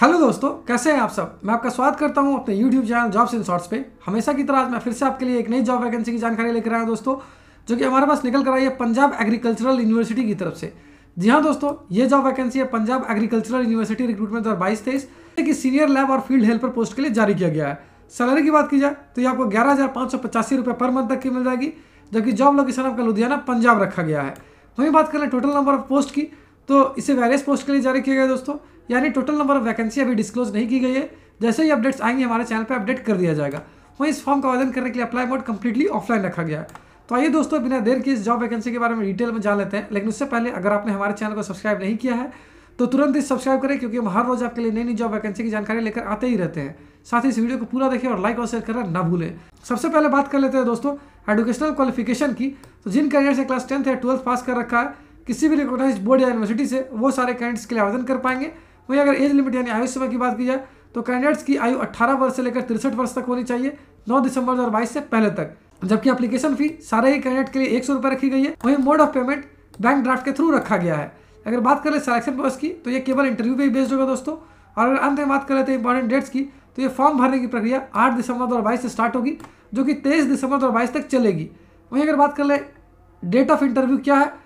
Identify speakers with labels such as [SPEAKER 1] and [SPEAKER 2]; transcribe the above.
[SPEAKER 1] hello दोस्तों कैसे हैं आप सब मैं आपका स्वागत करता हूं अपने YouTube channel jobs in shorts पे हमेशा की तरह आज मैं फिर से आपके लिए एक नई जॉब वैकेंसी की जानकारी लेकर आया दोस्तों जो कि हमारे पास निकल कर आई है पंजाब एग्रीकल्चरल यूनिवर्सिटी की तरफ से जी हाँ दोस्तों ये जॉब वैकेंसी है पंजाब एग्रीकल्चरल यूनिवर्सिटी रिक्रूटमेंट दो हज़ार बाईस तेईस की सीनियर लैब और फील्ड हेल्पर पोस्ट के लिए जारी किया गया है सैलरी की बात की जाए तो ये आपको ग्यारह हज़ार पाँच सौ पचासी रुपये पर मंथ तक की मिल जाएगी जबकि जॉब लोकेशन आपका लुधियाना पंजाब रखा गया है वहीं बात करें टोटल नंबर ऑफ पोस्ट की तो इसे वेरियस पोस्ट के लिए जारी किया गया दोस्तों यानी टोटल नंबर ऑफ वैकेंसी अभी डिस्क्लोज नहीं की गई है जैसे ही अपडेट्स आएंगे हमारे चैनल पर अपडेट कर दिया जाएगा वहीं इस फॉर्म का आवेदन करने के लिए अप्लाई मोड कंप्लीटली ऑफलाइन रखा गया है तो आइए दोस्तों बिना देर के इस जॉब वैकेंसी के बारे में डिटेल में जान लेते हैं लेकिन उससे पहले अगर आपने हमारे चैनल को सब्सक्राइब नहीं किया है तो तुरंत इस सब्सक्राइब करें क्योंकि हम हर रोज आपके लिए नई नई जॉब वैकेंसी की जानकारी लेकर आते ही रहते हैं साथ ही इस वीडियो को पूरा देखें और लाइक और शेयर करना ना भूलें सबसे पहले बात कर लेते हैं दोस्तों एडुकेशनल क्वालिफिकेशन की तो जिन कैरियर से क्लास टेंथ या ट्वेल्थ पास कर रखा है किसी भी रिकोगनाइज बोर्ड या यूनिवर्सिटी से वो सारे कैंडिडेट्स के लिए आवेदन कर पाएंगे वहीं अगर एज लिमिट यानी आयु सीमा की बात की जाए तो कैंडिडेट्स की आयु 18 वर्ष से लेकर तिरसठ वर्ष तक होनी चाहिए 9 दिसंबर 2022 से पहले तक जबकि एप्लीकेशन फी सारे ही कैंडिडेट के लिए एक सौ रखी गई है वहीं mode of payment bank draft के थ्रू रखा गया है अगर बात करें सिलेक्शन प्रोसेस की तो ये केवल इंटरव्यू पे ही बेस्ड होगा दोस्तों और अगर अंत में बात करें तो इंपॉर्टेंट डेट्स की तो ये फॉर्म भरने की प्रक्रिया 8 दिसंबर दो से स्टार्ट होगी जो कि 23 दिसंबर दो तक चलेगी वहीं अगर बात कर ले डेट ऑफ इंटरव्यू क्या है